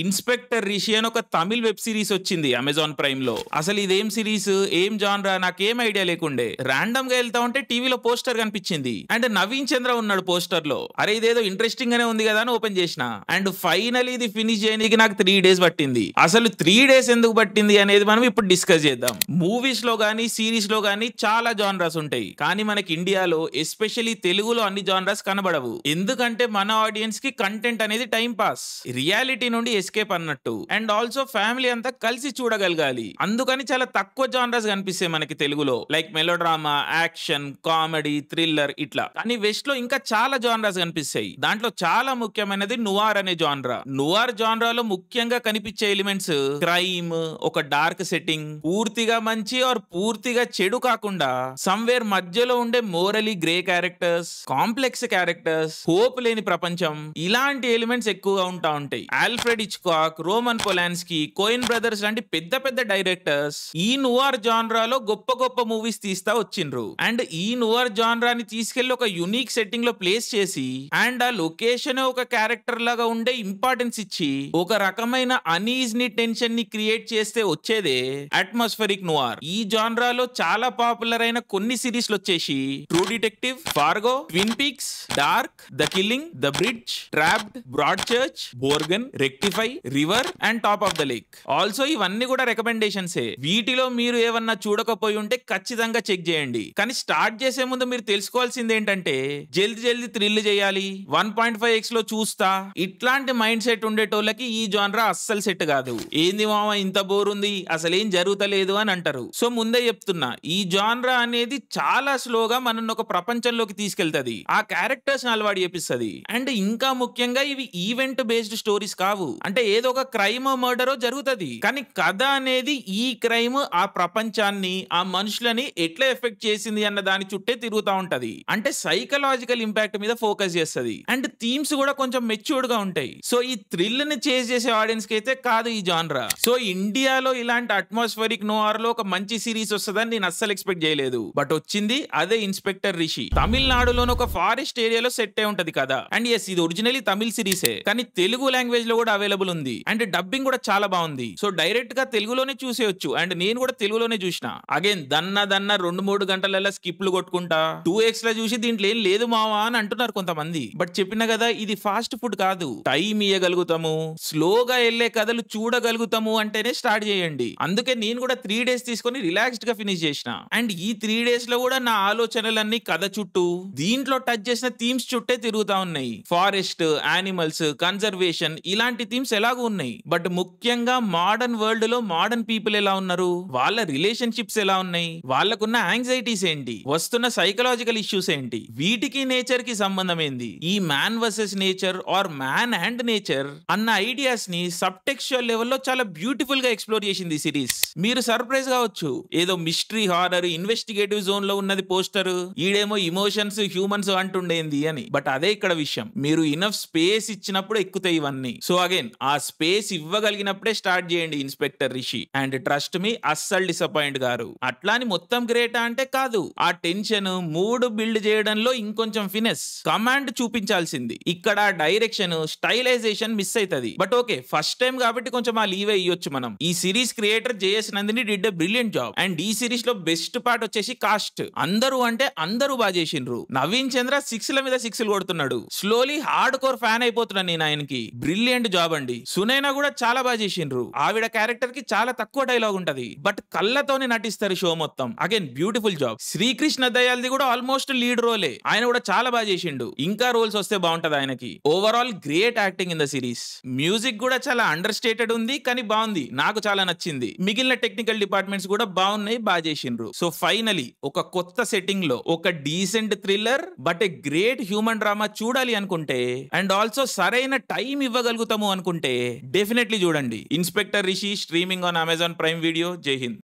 inspector Rishi అని ఒక Tamil web series వచ్చింది అమెజాన్ ప్రైమ్ లో అసలు ఇదేం సిరీస్ ఏం జాన్రా నాకేం ఐడియా లేకుండే ర్యాండమ్ గా వెళ్తా ఉంటే టీవీలో పోస్టర్ కనిపించింది అండ్ నవీన్ చంద్ర ఉన్నాడు పోస్టర్ లో అరే ఇదేదో ఇంట్రెస్టింగ్ గానే ఉంది కదా అని ఓపెన్ చేసిన అండ్ ఫైనల్ ఇది ఫినిష్ చేయడానికి నాకు త్రీ డేస్ పట్టింది అసలు త్రీ డేస్ ఎందుకు పట్టింది అనేది మనం ఇప్పుడు డిస్కస్ చేద్దాం మూవీస్ లో గానీ సిరీస్ లో గానీ చాలా జాన్రాస్ ఉంటాయి కానీ మనకి ఇండియాలో ఎస్పెషలీ తెలుగులో అన్ని జాన్రాస్ కనబడవు ఎందుకంటే మన ఆడియన్స్ కి కంటెంట్ అనేది టైం పాస్ రియాలిటీ నుండి ఎస్కేప్ అన్నట్టు అండ్ ఆల్సో ఫ్యామిలీ అంతా కలిసి చూడగలగాలి అందుకని చాలా తక్కువ జానర్స్ కనిపిస్తాయి మనకి తెలుగులో like melodrama action comedy thriller ఇట్లా కానీ వెస్ట్ లో ఇంకా చాలా జానర్స్ కనిపిస్తాయి దాంట్లో చాలా ముఖ్యమైనది నువార్ అనే జాన్రా నువార్ జానరాలో ముఖ్యంగా కనిపించే ఎలిమెంట్స్ క్రైమ్ ఒక డార్క్ సెట్టింగ్ పూర్తిగా మంచి ఆర్ పూర్తిగా చెడు కాకుండా సమ్వేర్ మధ్యలో ఉండే morally grey characters complex characters hope లేని ప్రపంచం ఇలాంటి ఎలిమెంట్స్ ఎక్కువగా ఉంటా ఉంటాయి Alfred Hitchcock Roman Polanski Coen Brothers లాంటి పెద్ద పెద్ద డైరెక్టర్స్ ఈ జాన్రా లో గొప్ప గొప్ప మూవీస్ తీస్తా వచ్చిండ్రు అండ్ ఈ జాన్రా ని తీసుకెళ్లి ఒక యునిక్ సెట్టింగ్ లో ప్లేస్ చేసి అండ్ ఆ లొకేషన్ ఒక క్యారెక్టర్ లాగా ఉండే ఇంపార్టెన్స్ ఇచ్చి ఒక రకమైన అనీజ్ ని టెన్షన్ ని క్రియేట్ చేస్తే వచ్చేదే అట్మాస్ఫెరిక్ నువర్ ఈ లో చాలా పాపులర్ అయిన కొన్ని సిరీస్ లు వచ్చేసి True Detective Fargo Twin Peaks Dark the Killing the Bridge Trapped Broadchurch Borgen Rectify wifi River and Top of the Lake also ఇవన్నీ కూడా రికమెండేషన్స్ వీటిలో మీరు ఏమన్నా చూడకపోయి ఉంటే ఖచ్చితంగా చెక్ చేయండి కానీ స్టార్ట్ చేసే ముందు మీరు తెలుసుకోవాల్సింది ఏంటంటే జల్ది జల్ది థ్రిల్ చేయాలి వన్ పాయింట్ ఫైవ్ ఎక్స్ లో చూస్తా ఇట్లాంటి మైండ్ సెట్ ఉండేటోళ్ళకి ఈ జోన్రా అస్సలు సెట్ కాదు ఏంది మామ ఇంత బోర్ ఉంది అసలు ఏం జరుగుతలేదు అని అంటారు సో ముందే చెప్తున్నా ఈ జాన్రా అనేది చాలా స్లోగా మనం ఒక ప్రపంచంలోకి తీసుకెళ్తది ఆ క్యారెక్టర్స్ అలవాటు చేపిస్తుంది అండ్ ఇంకా ముఖ్యంగా ఇవి ఈవెంట్ బేస్డ్ స్టోరీస్ కావు అంటే ఏదో ఒక క్రైమ్ మర్డరో జరుగుతుంది కానీ కథ అనేది ఈ క్రైమ్ ఆ ప్రపంచాన్ని ఆ మనుషులని ఎట్లా ఎఫెక్ట్ చేసింది అన్న దాని చుట్టే తిరుగుతూ ఉంటది అంటే సైకలాజికల్ ఇంపాక్ట్ మీద ఫోకస్ చేస్తుంది అండ్ థీమ్స్ కూడా కొంచెం మెచ్యూర్డ్ గా ఉంటాయి సో ఈ థ్రిల్ ని చేజ్ చేసే ఆడియన్స్ కి అయితే కాదు ఈ జాన్రా సో ఇండియాలో ఇలాంటి అట్మాస్ఫిరిక్ నోఆర్ లో ఒక మంచి సిరీస్ వస్తుందని నేను అస్సలు ఎక్స్పెక్ట్ చేయలేదు బట్ వచ్చింది అదే ఇన్స్పెక్టర్ రిషి తమిళనాడులోని ఒక ఫారెస్ట్ ఏరియాలో సెట్ అయి ఉంటది కదా అండ్ ఎస్ ఇది ఒరిజినలీ తమిళ సిరీసే కానీ తెలుగు లాంగ్వేజ్ లో కూడా అవైలబుల్ అవైలబుల్ ఉంది అండ్ డబ్బింగ్ కూడా చాలా బాగుంది సో డైరెక్ట్ గా తెలుగులోనే చూసేయచ్చు అండ్ నేను కూడా తెలుగులోనే చూసిన అగైన్ దన్న దన్న రెండు మూడు స్కిప్ స్కిప్లు కొట్టుకుంటా టూ ఎక్స్ లా చూసి దీంట్లో ఏం లేదు మావా అని అంటున్నారు కొంతమంది బట్ చెప్పిన కదా ఇది ఫాస్ట్ ఫుడ్ కాదు టైం ఇయ్యగలుగుతాము స్లోగా వెళ్లే కథలు చూడగలుగుతాము అంటేనే స్టార్ట్ చేయండి అందుకే నేను కూడా త్రీ డేస్ తీసుకొని రిలాక్స్డ్ గా ఫినిష్ చేసిన అండ్ ఈ త్రీ డేస్ లో కూడా నా ఆలోచనలన్నీ కథ చుట్టూ దీంట్లో టచ్ చేసిన థీమ్స్ చుట్టే తిరుగుతా ఉన్నాయి ఫారెస్ట్ యానిమల్స్ కన్జర్వేషన్ ఇలాంటి థీమ్స్ థీమ్స్ ఎలాగో ఉన్నాయి బట్ ముఖ్యంగా మోడర్న్ వరల్డ్ లో మోడర్న్ పీపుల్ ఎలా ఉన్నారు వాళ్ళ రిలేషన్షిప్స్ ఎలా ఉన్నాయి వాళ్ళకున్న యాంగ్జైటీస్ ఏంటి వస్తున్న సైకలాజికల్ ఇష్యూస్ ఏంటి వీటికి నేచర్ కి సంబంధం ఏంది ఈ man versus nature or man and nature అన్న ఐడియాస్ ని సబ్టెక్చువల్ లెవెల్లో చాలా బ్యూటిఫుల్ గా ఎక్స్ప్లోర్ చేసింది ఈ సిరీస్ మీరు సర్ప్రైజ్ కావచ్చు ఏదో మిస్టరీ హారర్ ఇన్వెస్టిగేటివ్ జోన్ లో ఉన్నది పోస్టర్ ఈడేమో ఇమోషన్స్ హ్యూమన్స్ అంటుండేంది అని బట్ అదే ఇక్కడ విషయం మీరు ఇనఫ్ స్పేస్ ఇచ్చినప్పుడు ఎక్కుతాయి ఇవన్నీ సో అగైన్ ఆ స్పేస్ ఇవ్వగలిగినప్పుడే స్టార్ట్ చేయండి ఇన్స్పెక్టర్ రిషి అండ్ ట్రస్ట్ మీ అస్సలు డిసప్పాయింట్ గారు అట్లాని మొత్తం గ్రేటా అంటే కాదు ఆ టెన్షన్ మూడు బిల్డ్ చేయడంలో ఇంకొంచెం ఫినెస్ కమాండ్ చూపించాల్సింది ఇక్కడ డైరెక్షన్ స్టైలైజేషన్ మిస్ అవుతుంది బట్ ఓకే ఫస్ట్ టైం కాబట్టి కొంచెం ఆ లీవ్ అయ్యొచ్చు మనం ఈ series creator JS Nandini did brilliant job and ఈ సిరీస్ లో బెస్ట్ పార్ట్ వచ్చేసి కాస్ట్ అందరూ అంటే అందరూ బాగా చేసిండ్రు నవీన్ చంద్ర సిక్స్ ల మీద సిక్స్ కొడుతున్నాడు స్లోలీ హార్డ్ కోర్ ఫ్యాన్ అయిపోతున్నాను నేను ఆయనకి బ్రిలియంట్ జాబ్ అండి అండి సునైనా కూడా చాలా బాగా చేసిండ్రు ఆవిడ క్యారెక్టర్ కి చాలా తక్కువ డైలాగ్ ఉంటది బట్ కళ్ళతోనే నటిస్తారు షో మొత్తం అగైన్ బ్యూటిఫుల్ జాబ్ శ్రీకృష్ణ దయాల్ది కూడా ఆల్మోస్ట్ లీడ్ రోలే ఆయన కూడా చాలా బాగా చేసిండు ఇంకా రోల్స్ వస్తే బాగుంటది ఆయనకి overall great acting in the series music కూడా చాలా అండర్ స్టేటెడ్ ఉంది కానీ బాగుంది నాకు చాలా నచ్చింది మిగిలిన టెక్నికల్ డిపార్ట్మెంట్స్ కూడా బాగున్నాయి బాగా చేసిండ్రు సో ఫైనలీ ఒక కొత్త సెట్టింగ్ లో ఒక decent thriller but a great human drama చూడాలి అనుకుంటే అండ్ ఆల్సో సరైన టైం ఇవ్వగలుగుతాము అనుకుంటే అనుకుంటే డెఫినెట్లీ చూడండి inspector Rishi streaming on Amazon Prime Video Jai Hind